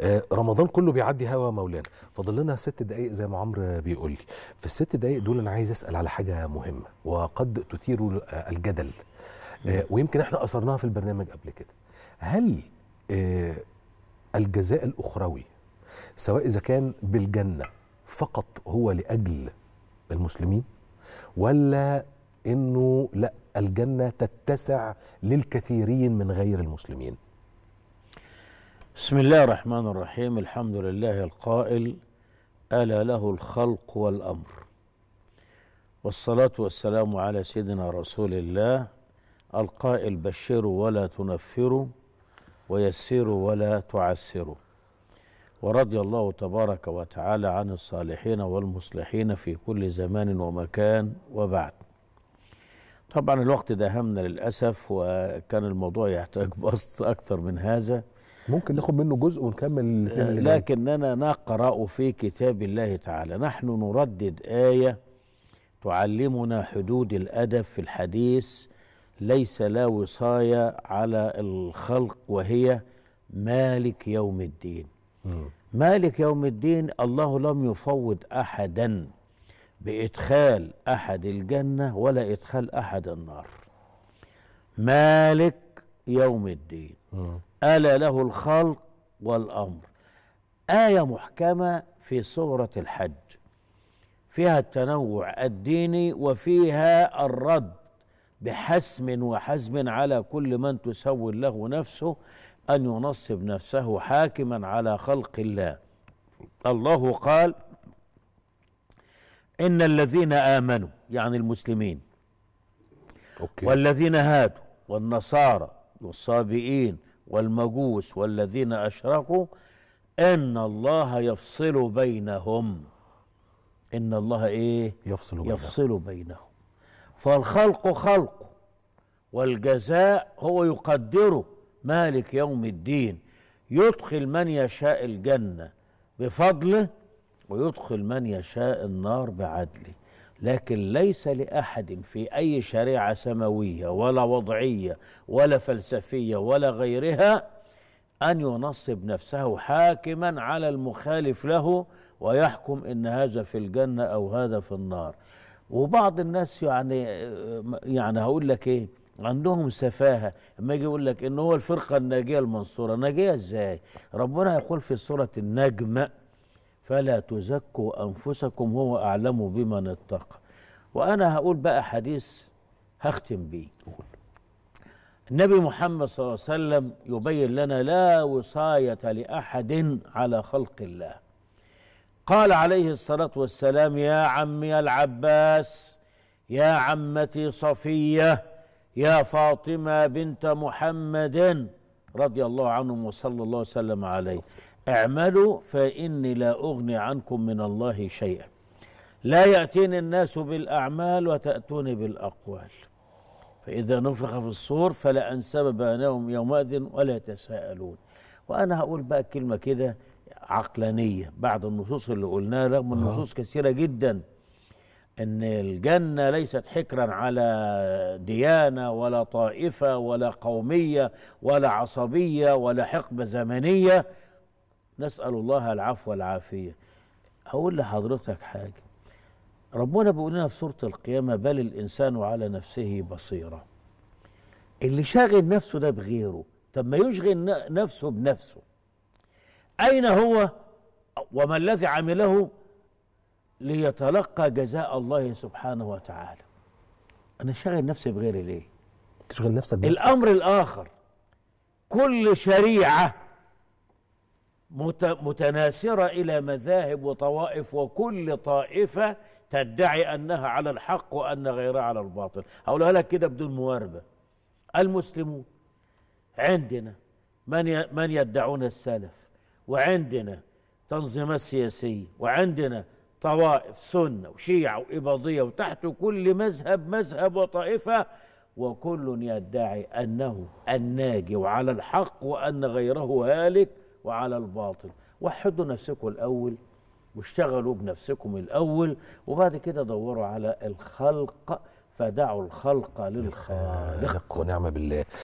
آه، رمضان كله بيعدي هوا مولانا فاضل لنا ست دقائق زي ما عمرو بيقول لي في الست دقائق دول انا عايز اسال على حاجه مهمه وقد تثير آه، الجدل آه، ويمكن احنا اثرناها في البرنامج قبل كده هل الجزاء الاخروي سواء اذا كان بالجنه فقط هو لاجل المسلمين ولا انه لا الجنه تتسع للكثيرين من غير المسلمين بسم الله الرحمن الرحيم الحمد لله القائل ألا له الخلق والأمر والصلاة والسلام على سيدنا رسول الله القائل بشروا ولا تنفروا ويسروا ولا تعسروا ورضي الله تبارك وتعالى عن الصالحين والمصلحين في كل زمان ومكان وبعد طبعا الوقت ده همنا للأسف وكان الموضوع يحتاج بسط أكثر من هذا ممكن ناخد منه جزء ونكمل لكننا نقرأ في كتاب الله تعالى نحن نردد آية تعلمنا حدود الأدب في الحديث ليس لا وصاية على الخلق وهي مالك يوم الدين م. مالك يوم الدين الله لم يفوض أحدا بإدخال أحد الجنة ولا إدخال أحد النار مالك يوم الدين آه. ألا له الخلق والأمر آية محكمة في سورة الحج فيها التنوع الديني وفيها الرد بحسم وحزم على كل من تسول له نفسه أن ينصب نفسه حاكما على خلق الله الله قال إن الذين آمنوا يعني المسلمين أوكي. والذين هادوا والنصارى والصابئين والمجوس والذين أشركوا إن الله يفصل بينهم إن الله إيه يفصل بينهم, يفصل بينهم. فالخلق خلق والجزاء هو يقدره مالك يوم الدين يدخل من يشاء الجنة بفضله ويدخل من يشاء النار بعدله لكن ليس لأحد في أي شريعة سماوية ولا وضعية ولا فلسفية ولا غيرها أن ينصب نفسه حاكما على المخالف له ويحكم إن هذا في الجنة أو هذا في النار وبعض الناس يعني يعني هقول لك إيه عندهم سفاهة اما يجي يقول لك إن هو الفرقة الناجية المنصورة ناجية إزاي ربنا يقول في سورة النجم فلا تزكوا أنفسكم هو أعلم بمن اتقى وأنا هقول بقى حديث هختم بيه النبي محمد صلى الله عليه وسلم يبين لنا لا وصاية لأحد على خلق الله قال عليه الصلاة والسلام يا عمي العباس يا عمتي صفية يا فاطمة بنت محمد رضي الله عنهم وصلى الله وسلم عليه اعملوا فإني لا أغني عنكم من الله شيئا لا يأتيني الناس بالأعمال وتأتوني بالأقوال فإذا نفخ في الصور فلا أنسب بينهم يومئذ ولا يتساءلون وأنا هقول بقى كلمة كده عقلانية بعد النصوص اللي قلناها رغم النصوص كثيرة جدا ان الجنه ليست حكرا على ديانه ولا طائفه ولا قوميه ولا عصبيه ولا حقبه زمنيه نسال الله العفو والعافيه هقول لحضرتك حاجه ربنا بيقول لنا في سوره القيامه بل الانسان على نفسه بصيره اللي شاغل نفسه ده بغيره طب ما يشغل نفسه بنفسه اين هو وما الذي عمله ليتلقى جزاء الله سبحانه وتعالى انا شاغل نفسي بغيري ليه تشغل نفسك بنفسك. الامر الاخر كل شريعه متناسره الى مذاهب وطوائف وكل طائفه تدعي انها على الحق وان غيرها على الباطل اقولها لك كده بدون مواربه المسلمون عندنا من من يدعون السلف وعندنا تنظيمات سياسيه وعندنا طوائف سنة وشيعة وإباضية وتحت كل مذهب مذهب وطائفة وكل يدعي أنه الناجي وعلى الحق وأن غيره هالك وعلى الباطل وحدوا نفسكم الأول واشتغلوا بنفسكم الأول وبعد كده دوروا على الخلق فدعوا الخلق للخالق ونعم بالله